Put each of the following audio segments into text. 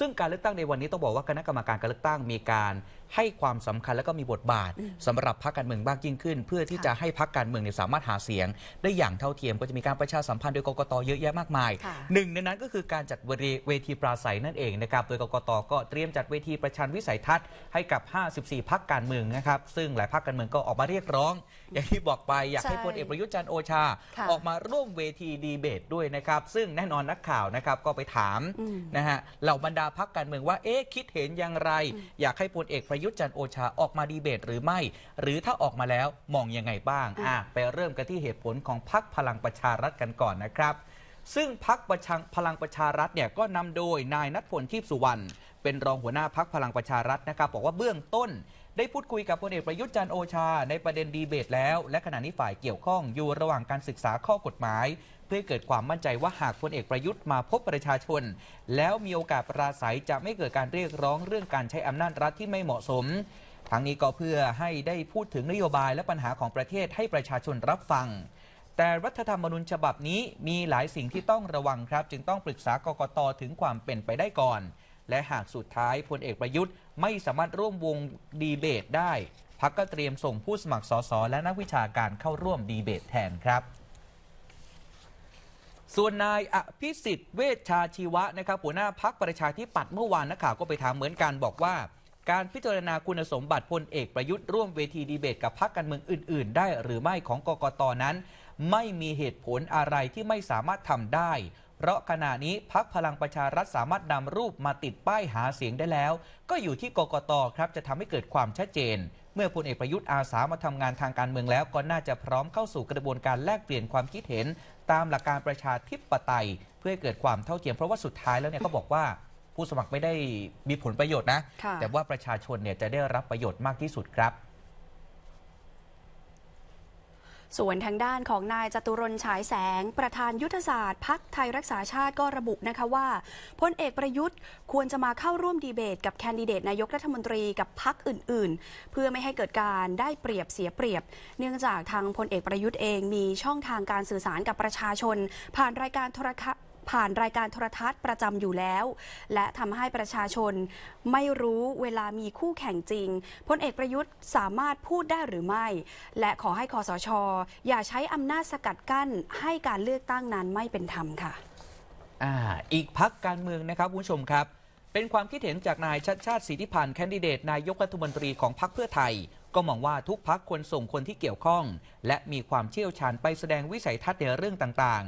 ซึ่งการเลือกตั้งในวันนี้ต้องบอกว่าคณะกรรมการการเลือกตั้งมีการให้ความสำคัญและก็มีบทบาทสำหรับพรรคการเมืองมากยิ่งขึ้น เพื่อที่จะให้พรรคการเมืองเนี่ยสามารถหาเสียง ได้อย่างเท่าเทียมก็จะมีการประชาสัมพันธ์โดยกกตเยอะแยะมากมายหนึ่งในนั้นก็คือการจัดเวทีปราศัยนั่นเองนะครับโดยกกตก็เตรียมจัดเวทีประชันวิสัยทัศน์ให้กับ 54พรรคการเมืองนะครับซึ่งหลายพรรคการเมืองก็ออกมาเรียกร้อง อย่างที่บอกไปอยากให้พลเอกประยุทธ์จันโอชา ออกมาร่วมเวทีดีเบตด้วยนะครับซึ่งแน่นอนนักข่าวนะครับก็ไปถามนะฮะเหล่าบรรดาพรรคการเมืองว่าเอ๊ะคิดเห็นอย่างไร อยากให้พลเอกประยุทธ์จันโอชาออกมาดีเบตหรือไม่ หรือถ้าออกมาแล้วมองยังไงบ้างอ่ไปเริ่มกันที่เหตุผลของพักพลังประชารัฐกันก่อนนะครับ ซึ่งพักพลังประชารัฐเนี่ยก็นำโดยนายนัทพลทิพสุวรรณเป็นรองหัวหน้าพักพลังประชารัฐนะครับ บอกว่าเบื้องต้น ได้พูดคุยกับพลเอกประยุทธ์จันโอชา ในประเด็นดีเบตแล้ว และขณะนี้ฝ่ายเกี่ยวข้อง อยู่ระหว่างการศึกษาข้อกฎหมาย เพื่อเกิดความมั่นใจว่าหากพลเอกประยุทธ์มาพบประชาชน แล้วมีโอกาสปราศัยจะไม่เกิดการเรียกร้องเรื่องการใช้อำนาจรัฐที่ไม่เหมาะสมทั้งนี้ก็เพื่อให้ได้พูดถึงนโยบายและปัญหาของประเทศให้ประชาชนรับฟัง แต่รัฐธรรมนูญฉบับนี้มีหลายสิ่งที่ต้องระวังครับ จึงต้องปรึกษากกตถึงความเป็นไปได้ก่อนและหากสุดท้ายพลเอกประยุทธ์ ไม่สามารถร่วมวงดีเบตได้ พักก็เตรียมส่งผู้สมัครสสและนักวิชาการเข้าร่วมดีเบตแทนครับ ส่วนนายอภิสิทธิ์เวชชาชีวะนะครับหัวหน้าพักประชาธิปัตย์เมื่อวานนักข่าวก็ไปถามเหมือนกันบอกว่า การพิจารณาคุณสมบัติพลเอกประยุทธ์ร่วมเวทีดีเบตกับพักการเมืองอื่นๆได้ หรือไม่ของกกตนั้น ไม่มีเหตุผลอะไรที่ไม่สามารถทำได้เพราะขณะนี้พักพลังประชารัฐสามารถนำรูปมาติดป้ายหาเสียงได้แล้ว ก็อยู่ที่กกตครับจะทำให้เกิดความชัดเจน เมื่อพลเอกประยุทธ์อาสามาทำงานทางการเมืองแล้วก็น่าจะพร้อมเข้าสู่กระบวนการแลกเปลี่ยนความคิดเห็น ตามหลักการประชาธิปไตย เพื่อเกิดความเท่าเทียมเพราะว่าสุดท้ายแล้วเนี่ยก็บอกว่าผู้สมัครไม่ได้มีผลประโยชน์นะแต่ว่าประชาชนเนี่ยจะได้รับประโยชน์มากที่สุดครับส่วนทางด้านของนายจตุรนฉายแสง ประธานยุทธศาสตร์พักไทยรักษาชาติก็ระบุนะคะว่าพลเอกประยุทธ์ควรจะมาเข้าร่วมดีเบตกับแคนดิเดตนายกรัฐมนตรีกับพักอื่น ๆ เพื่อไม่ให้เกิดการได้เปรียบเสียเปรียบ เนื่องจากทางพลเอกประยุทธ์เองมีช่องทางการสื่อสารกับประชาชน ผ่านรายการโทรทัศน์ผ่านรายการโทรทัศน์ประจำอยู่แล้ว และทำให้ประชาชนไม่รู้เวลามีคู่แข่งจริงพลเอกประยุทธ์สามารถพูดได้หรือไม่ และขอให้คอสชอย่าใช้อำนาจสกัดกั้นให้การเลือกตั้งนั้นไม่เป็นธรรมค่ะอ่าอีกพักการเมืองนะครับ คุณผู้ชมครับ เป็นความคิดเห็นจากนายชัดชาติสิทธิพันธ์แคนดิเดตนายกรัฐมนตรีของพรรคเพื่อไทย ก็มองว่าทุกพักควรส่งคนที่เกี่ยวข้อง และมีความเชี่ยวชาญไปแสดงวิสัยทัศน์ในเรื่องต่าง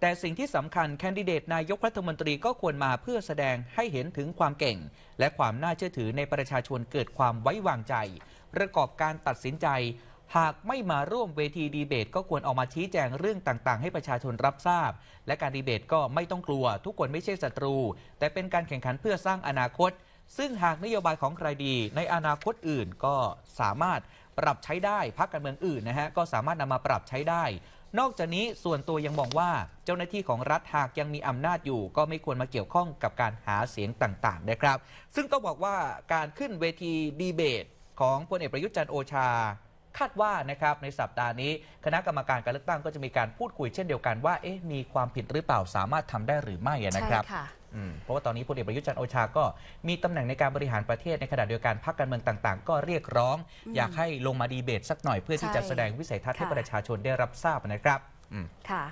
แต่สิ่งที่สำคัญแคนดิเดตนายกรัฐมนตรีก็ควรมาเพื่อแสดงให้เห็นถึงความเก่ง และความน่าเชื่อถือในประชาชนเกิดความไว้วางใจประกอบการตัดสินใจ หากไม่มาร่วมเวทีดีเบตก็ควรออกมาชี้แจงเรื่องต่างๆ ให้ประชาชนรับทราบ และการดีเบตก็ไม่ต้องกลัว ทุกคนไม่ใช่ศัตรู แต่เป็นการแข่งขันเพื่อสร้างอนาคต ซึ่งหากนโยบายของใครดี ในอนาคตอื่นก็สามารถปรับใช้ได้พักการเมืองอื่นนะฮะก็สามารถนำมาปรับใช้ได้นอกจากนี้ส่วนตัวยังมองว่าเจ้าหน้าที่ของรัฐหากยังมีอำนาจอยู่ ก็ไม่ควรมาเกี่ยวข้องกับการหาเสียงต่างๆนะครับ ซึ่งต้องบอกว่าการขึ้นเวที ดีเบต ของพลเอกประยุทธ์จันทร์โอชาคาดว่านะครับในสัปดาห์นี้คณะกรรมการการเลือกตั้งก็จะมีการพูดคุยเช่นเดียวกันว่าเอ๊ะมีความผิดหรือเปล่าสามารถทำได้หรือไม่นะครับเพราะว่าตอนนี้พลเอกประยุทธ์จันทร์โอชาก็มีตำแหน่งในการบริหารประเทศในขณะเดียวกันพรรคการเมืองต่างๆก็เรียกร้อง อยากให้ลงมาดีเบต สักหน่อยเพื่อที่จะแสดงวิสัยทัศน์ให้ประชาชนได้รับทราบนะครับค่ะ